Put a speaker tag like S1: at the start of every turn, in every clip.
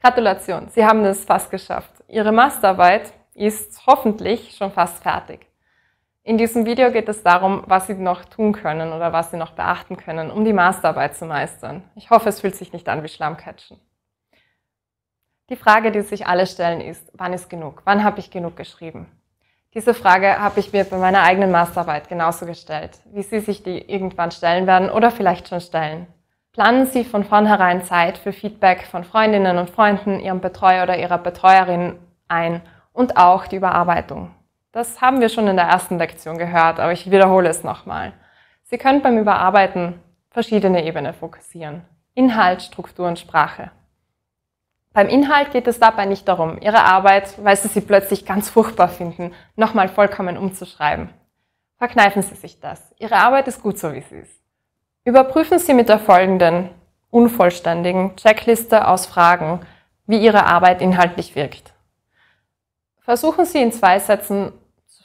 S1: Gratulation, Sie haben es fast geschafft. Ihre Masterarbeit ist hoffentlich schon fast fertig. In diesem Video geht es darum, was Sie noch tun können oder was Sie noch beachten können, um die Masterarbeit zu meistern. Ich hoffe, es fühlt sich nicht an wie Schlammcatchen. Die Frage, die sich alle stellen, ist, wann ist genug? Wann habe ich genug geschrieben? Diese Frage habe ich mir bei meiner eigenen Masterarbeit genauso gestellt, wie Sie sich die irgendwann stellen werden oder vielleicht schon stellen. Planen Sie von vornherein Zeit für Feedback von Freundinnen und Freunden, Ihrem Betreuer oder Ihrer Betreuerin ein und auch die Überarbeitung. Das haben wir schon in der ersten Lektion gehört, aber ich wiederhole es nochmal. Sie können beim Überarbeiten verschiedene Ebenen fokussieren. Inhalt, Struktur und Sprache. Beim Inhalt geht es dabei nicht darum, Ihre Arbeit, weil Sie sie plötzlich ganz furchtbar finden, nochmal vollkommen umzuschreiben. Verkneifen Sie sich das. Ihre Arbeit ist gut so, wie sie ist. Überprüfen Sie mit der folgenden unvollständigen Checkliste aus Fragen, wie Ihre Arbeit inhaltlich wirkt. Versuchen Sie in zwei Sätzen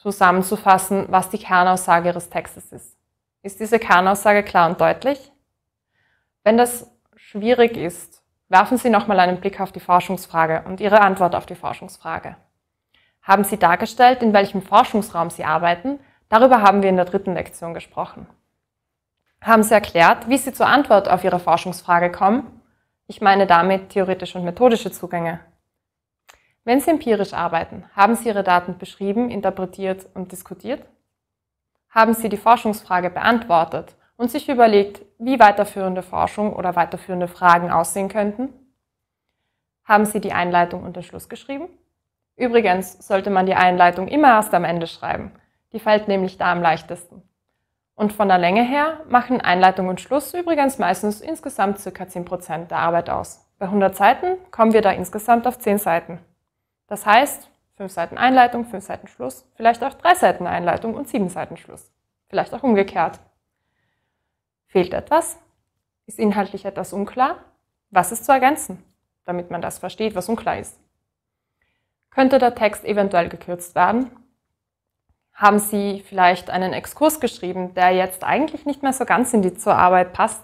S1: zusammenzufassen, was die Kernaussage Ihres Textes ist. Ist diese Kernaussage klar und deutlich? Wenn das schwierig ist, werfen Sie nochmal einen Blick auf die Forschungsfrage und Ihre Antwort auf die Forschungsfrage. Haben Sie dargestellt, in welchem Forschungsraum Sie arbeiten? Darüber haben wir in der dritten Lektion gesprochen haben Sie erklärt, wie Sie zur Antwort auf Ihre Forschungsfrage kommen. Ich meine damit theoretische und methodische Zugänge. Wenn Sie empirisch arbeiten, haben Sie Ihre Daten beschrieben, interpretiert und diskutiert? Haben Sie die Forschungsfrage beantwortet und sich überlegt, wie weiterführende Forschung oder weiterführende Fragen aussehen könnten? Haben Sie die Einleitung und den Schluss geschrieben? Übrigens sollte man die Einleitung immer erst am Ende schreiben. Die fällt nämlich da am leichtesten. Und von der Länge her machen Einleitung und Schluss übrigens meistens insgesamt ca. 10% der Arbeit aus. Bei 100 Seiten kommen wir da insgesamt auf 10 Seiten. Das heißt, 5 Seiten Einleitung, 5 Seiten Schluss, vielleicht auch 3 Seiten Einleitung und 7 Seiten Schluss. Vielleicht auch umgekehrt. Fehlt etwas? Ist inhaltlich etwas unklar? Was ist zu ergänzen, damit man das versteht, was unklar ist? Könnte der Text eventuell gekürzt werden haben Sie vielleicht einen Exkurs geschrieben, der jetzt eigentlich nicht mehr so ganz in die zur Arbeit passt?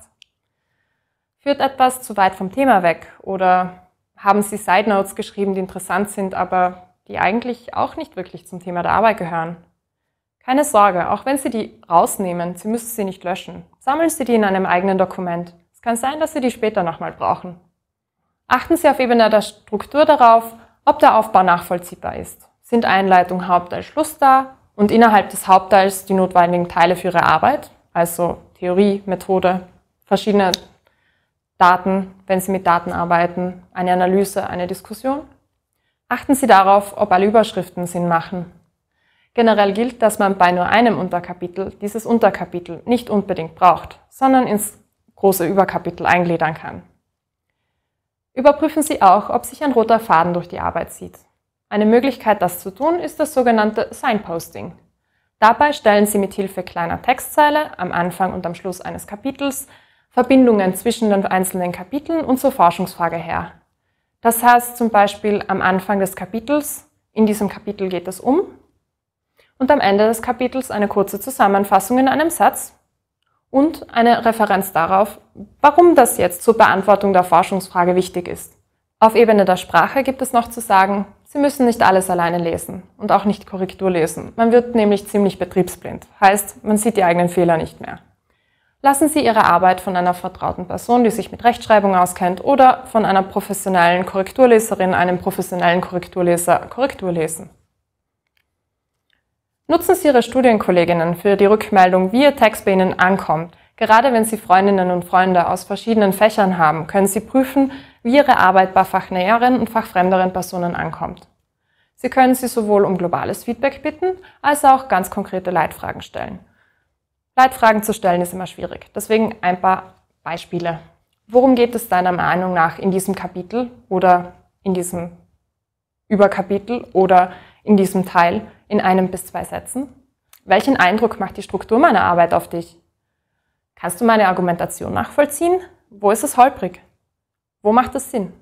S1: Führt etwas zu weit vom Thema weg? Oder haben Sie Side Notes geschrieben, die interessant sind, aber die eigentlich auch nicht wirklich zum Thema der Arbeit gehören? Keine Sorge, auch wenn Sie die rausnehmen, Sie müssen sie nicht löschen. Sammeln Sie die in einem eigenen Dokument. Es kann sein, dass Sie die später nochmal brauchen. Achten Sie auf Ebene der Struktur darauf, ob der Aufbau nachvollziehbar ist. Sind Einleitung, Haupt- und Schluss da? und innerhalb des Hauptteils die notwendigen Teile für ihre Arbeit, also Theorie, Methode, verschiedene Daten, wenn Sie mit Daten arbeiten, eine Analyse, eine Diskussion. Achten Sie darauf, ob alle Überschriften Sinn machen. Generell gilt, dass man bei nur einem Unterkapitel dieses Unterkapitel nicht unbedingt braucht, sondern ins große Überkapitel eingliedern kann. Überprüfen Sie auch, ob sich ein roter Faden durch die Arbeit zieht. Eine Möglichkeit, das zu tun, ist das sogenannte Signposting. Dabei stellen Sie mit Hilfe kleiner Textzeile am Anfang und am Schluss eines Kapitels Verbindungen zwischen den einzelnen Kapiteln und zur Forschungsfrage her. Das heißt zum Beispiel am Anfang des Kapitels, in diesem Kapitel geht es um, und am Ende des Kapitels eine kurze Zusammenfassung in einem Satz und eine Referenz darauf, warum das jetzt zur Beantwortung der Forschungsfrage wichtig ist. Auf Ebene der Sprache gibt es noch zu sagen, Sie müssen nicht alles alleine lesen und auch nicht Korrektur lesen. Man wird nämlich ziemlich betriebsblind. Heißt, man sieht die eigenen Fehler nicht mehr. Lassen Sie Ihre Arbeit von einer vertrauten Person, die sich mit Rechtschreibung auskennt, oder von einer professionellen Korrekturleserin, einem professionellen Korrekturleser Korrektur lesen. Nutzen Sie Ihre Studienkolleginnen für die Rückmeldung, wie Ihr Text bei Ihnen ankommt. Gerade wenn Sie Freundinnen und Freunde aus verschiedenen Fächern haben, können Sie prüfen, wie Ihre Arbeit bei fachnäheren und fachfremderen Personen ankommt. Sie können sie sowohl um globales Feedback bitten, als auch ganz konkrete Leitfragen stellen. Leitfragen zu stellen ist immer schwierig, deswegen ein paar Beispiele. Worum geht es deiner Meinung nach in diesem Kapitel oder in diesem Überkapitel oder in diesem Teil in einem bis zwei Sätzen? Welchen Eindruck macht die Struktur meiner Arbeit auf dich? Kannst du meine Argumentation nachvollziehen? Wo ist es holprig? Wo macht das Sinn?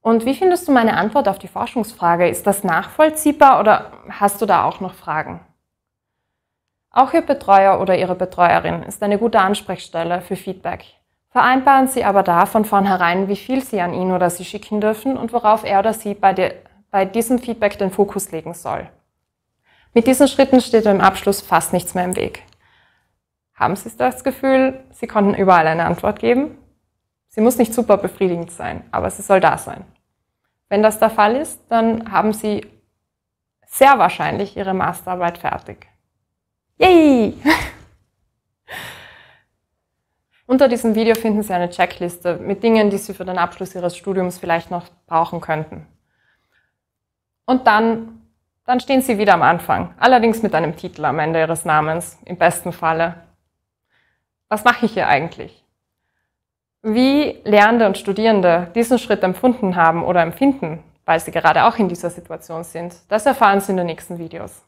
S1: Und wie findest du meine Antwort auf die Forschungsfrage? Ist das nachvollziehbar oder hast du da auch noch Fragen? Auch Ihr Betreuer oder Ihre Betreuerin ist eine gute Ansprechstelle für Feedback. Vereinbaren Sie aber da von vornherein, wie viel Sie an ihn oder sie schicken dürfen und worauf er oder sie bei, der, bei diesem Feedback den Fokus legen soll. Mit diesen Schritten steht im Abschluss fast nichts mehr im Weg. Haben Sie das Gefühl, Sie konnten überall eine Antwort geben? Sie muss nicht super befriedigend sein, aber sie soll da sein. Wenn das der Fall ist, dann haben Sie sehr wahrscheinlich Ihre Masterarbeit fertig. Yay! Unter diesem Video finden Sie eine Checkliste mit Dingen, die Sie für den Abschluss Ihres Studiums vielleicht noch brauchen könnten. Und dann, dann stehen Sie wieder am Anfang, allerdings mit einem Titel am Ende Ihres Namens, im besten Falle. Was mache ich hier eigentlich? wie Lernende und Studierende diesen Schritt empfunden haben oder empfinden, weil sie gerade auch in dieser Situation sind, das erfahren Sie in den nächsten Videos.